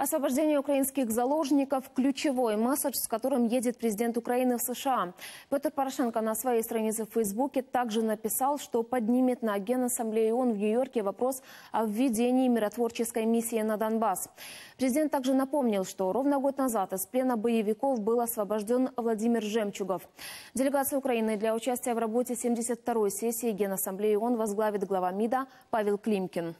Освобождение украинских заложников – ключевой месседж, с которым едет президент Украины в США. Петр Порошенко на своей странице в Фейсбуке также написал, что поднимет на Генассамблею ООН в Нью-Йорке вопрос о введении миротворческой миссии на Донбасс. Президент также напомнил, что ровно год назад из плена боевиков был освобожден Владимир Жемчугов. Делегация Украины для участия в работе 72-й сессии Генассамблеи ООН возглавит глава МИДа Павел Климкин.